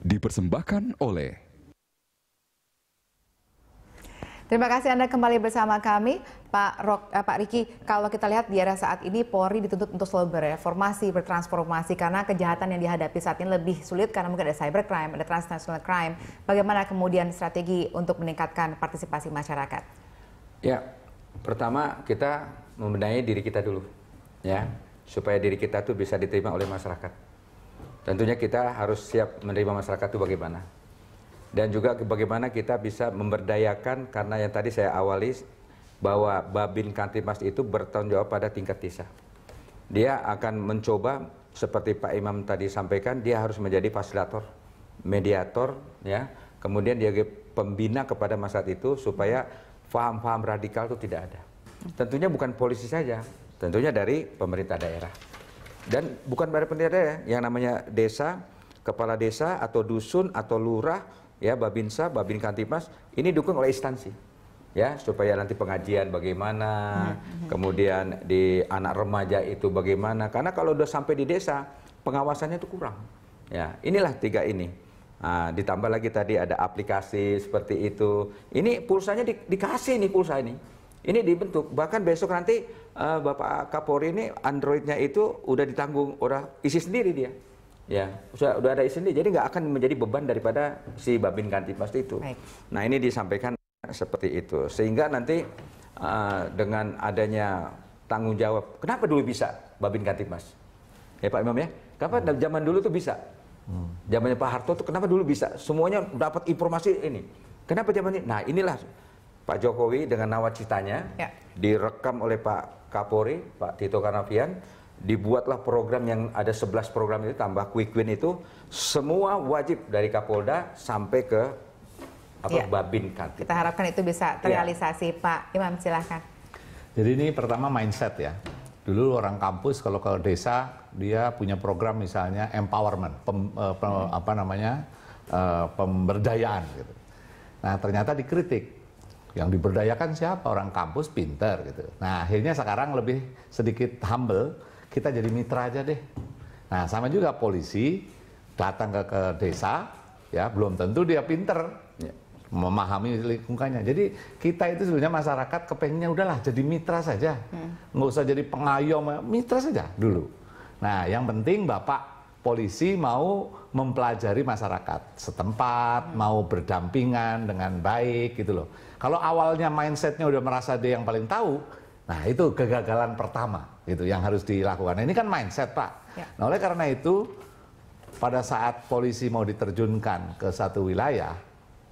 dipersembahkan oleh Terima kasih Anda kembali bersama kami, Pak Rok, eh, Pak Riki. Kalau kita lihat di era saat ini, Polri dituntut untuk selalu bereformasi, bertransformasi karena kejahatan yang dihadapi saat ini lebih sulit karena mungkin ada cybercrime, ada transnational crime. Bagaimana kemudian strategi untuk meningkatkan partisipasi masyarakat? Ya, pertama kita membenahi diri kita dulu, ya, supaya diri kita tuh bisa diterima oleh masyarakat Tentunya kita harus siap menerima masyarakat itu bagaimana. Dan juga bagaimana kita bisa memberdayakan karena yang tadi saya awali bahwa Babin Kantimas itu bertanggung jawab pada tingkat desa. Dia akan mencoba seperti Pak Imam tadi sampaikan, dia harus menjadi fasilitator, mediator, ya. Kemudian dia pembina kepada masyarakat itu supaya faham-faham radikal itu tidak ada. Tentunya bukan polisi saja, tentunya dari pemerintah daerah. Dan bukan pada pendeta ya, yang namanya desa, kepala desa atau dusun atau lurah ya babinsa, babin kantimas ini dukung oleh instansi ya supaya nanti pengajian bagaimana hmm. kemudian di anak remaja itu bagaimana karena kalau sudah sampai di desa pengawasannya itu kurang ya inilah tiga ini nah, ditambah lagi tadi ada aplikasi seperti itu ini pulsanya di, dikasih nih pulsa ini ini dibentuk. Bahkan besok nanti uh, Bapak Kapolri ini Androidnya itu udah ditanggung, orang isi sendiri dia. Ya, sudah, sudah ada isi sendiri. Jadi nggak akan menjadi beban daripada si Babin Ganti pasti itu. Baik. Nah ini disampaikan seperti itu. Sehingga nanti uh, dengan adanya tanggung jawab, kenapa dulu bisa Babin ganti mas Ya Pak Imam ya, kenapa hmm. zaman dulu tuh bisa? Hmm. Zamannya Pak Harto tuh kenapa dulu bisa? Semuanya dapat informasi ini. Kenapa zaman ini? Nah inilah Pak Jokowi dengan nawacitanya ya. direkam oleh Pak Kapolri, Pak Tito Karnavian, dibuatlah program yang ada 11 program itu tambah quick win itu semua wajib dari Kapolda sampai ke apa ya. Babin Kantip. Kita harapkan itu bisa ya. terrealisasi, ya. Pak Imam silahkan. Jadi ini pertama mindset ya. Dulu orang kampus kalau ke desa dia punya program misalnya empowerment, pem, eh, pem, apa namanya eh, pemberdayaan gitu. Nah ternyata dikritik yang diberdayakan siapa orang kampus pinter gitu nah akhirnya sekarang lebih sedikit humble kita jadi mitra aja deh nah sama juga polisi datang ke, ke desa ya belum tentu dia pinter ya. memahami lingkungannya jadi kita itu sebenarnya masyarakat kepengennya udahlah jadi mitra saja hmm. nggak usah jadi pengayom mitra saja dulu nah yang penting bapak polisi mau mempelajari masyarakat setempat, hmm. mau berdampingan dengan baik gitu loh. Kalau awalnya mindsetnya udah merasa dia yang paling tahu, nah itu kegagalan pertama gitu yang harus dilakukan. Nah, ini kan mindset pak. Ya. Nah oleh karena itu pada saat polisi mau diterjunkan ke satu wilayah,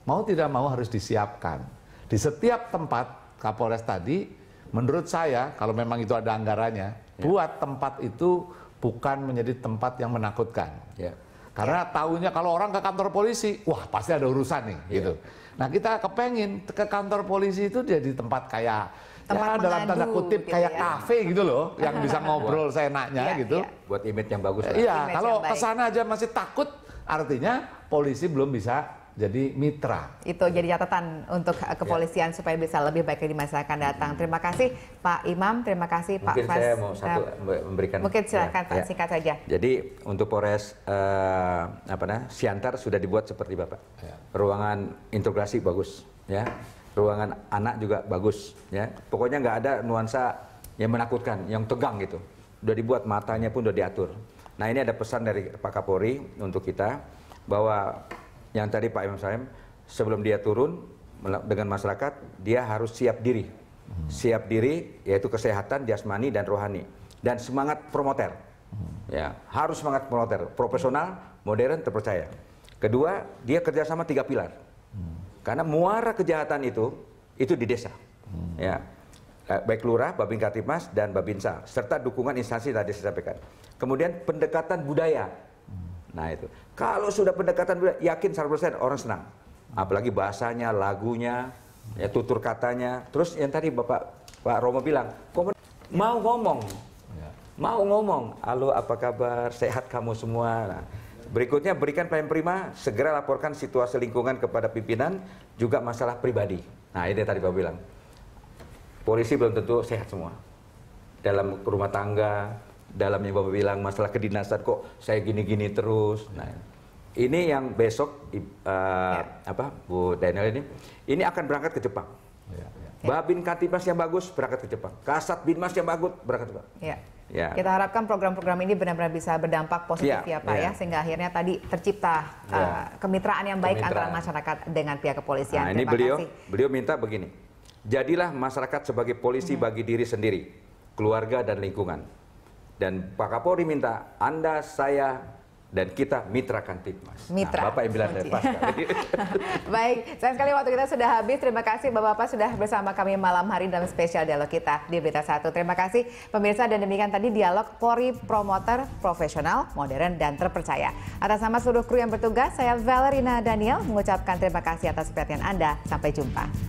mau tidak mau harus disiapkan. Di setiap tempat Kapolres tadi, menurut saya kalau memang itu ada anggarannya, ya. buat tempat itu bukan menjadi tempat yang menakutkan. Yeah. Karena ya. tahunya kalau orang ke kantor polisi, wah pasti ada urusan nih, yeah. gitu. Nah kita kepengen ke kantor polisi itu jadi tempat kayak ya, tempat ya, dalam tanda kutip gitu kayak ya. kafe gitu loh, yang bisa ngobrol seenaknya yeah, gitu. Yeah. Buat image yang bagus. Iya, kalau kesana aja masih takut, artinya polisi belum bisa jadi mitra. Itu jadi catatan untuk uh, kepolisian ya. supaya bisa lebih baik di masa akan datang. Hmm. Terima kasih Pak Imam, terima kasih Pak Mungkin saya mau satu eh, memberikan. Mungkin ya, silakan ya, Pak ya. singkat saja. Jadi untuk Polres eh, apa nah, Siantar sudah dibuat seperti Bapak. Ya. Ruangan integrasi bagus, ya. Ruangan anak juga bagus, ya. Pokoknya nggak ada nuansa yang menakutkan, yang tegang gitu. Sudah dibuat matanya pun sudah diatur. Nah ini ada pesan dari Pak Kapolri untuk kita bahwa yang tadi Pak Imam Salim sebelum dia turun dengan masyarakat dia harus siap diri hmm. siap diri yaitu kesehatan jasmani dan rohani dan semangat promoter hmm. ya harus semangat promoter profesional modern terpercaya kedua dia kerjasama tiga pilar hmm. karena muara kejahatan itu itu di desa ya eh, baik lurah, babin Katimas dan babinsa serta dukungan instansi tadi saya sampaikan. Kemudian pendekatan budaya Nah itu. Kalau sudah pendekatan yakin 100% orang senang. Apalagi bahasanya, lagunya, ya tutur katanya. Terus yang tadi Bapak Pak Romo bilang, mau ngomong. Ya. Mau ngomong. Halo, apa kabar? Sehat kamu semua. Nah, berikutnya berikan pelayan prima, segera laporkan situasi lingkungan kepada pimpinan, juga masalah pribadi. Nah, ini tadi Bapak bilang. Polisi belum tentu sehat semua. Dalam rumah tangga, dalamnya Bapak bilang masalah kedinasan kok saya gini-gini terus. Nah, ini yang besok uh, ya. apa Bu Daniel ini ini akan berangkat ke Jepang. Ya, ya. ya. Babin Katimas yang bagus berangkat ke Jepang. Kasat Binmas yang bagus berangkat ke Jepang. Ya. Ya. Kita harapkan program-program ini benar-benar bisa berdampak positif ya, ya Pak ya. ya, sehingga akhirnya tadi tercipta ya. uh, kemitraan yang baik kemitraan. antara masyarakat dengan pihak kepolisian. Nah, ini Terima beliau, kasih. beliau minta begini, jadilah masyarakat sebagai polisi hmm. bagi diri sendiri, keluarga dan lingkungan dan Pak Kapolri minta Anda, saya, dan kita mitrakan Mas. Nah, Mitra. Nah, Bapak yang bilang dari Baik, sayang sekali waktu kita sudah habis. Terima kasih Bapak-Bapak sudah bersama kami malam hari dalam spesial dialog kita di Berita Satu. Terima kasih pemirsa dan demikian tadi dialog Polri Promoter Profesional, Modern dan Terpercaya. Atas nama seluruh kru yang bertugas, saya Valerina Daniel mengucapkan terima kasih atas perhatian Anda. Sampai jumpa.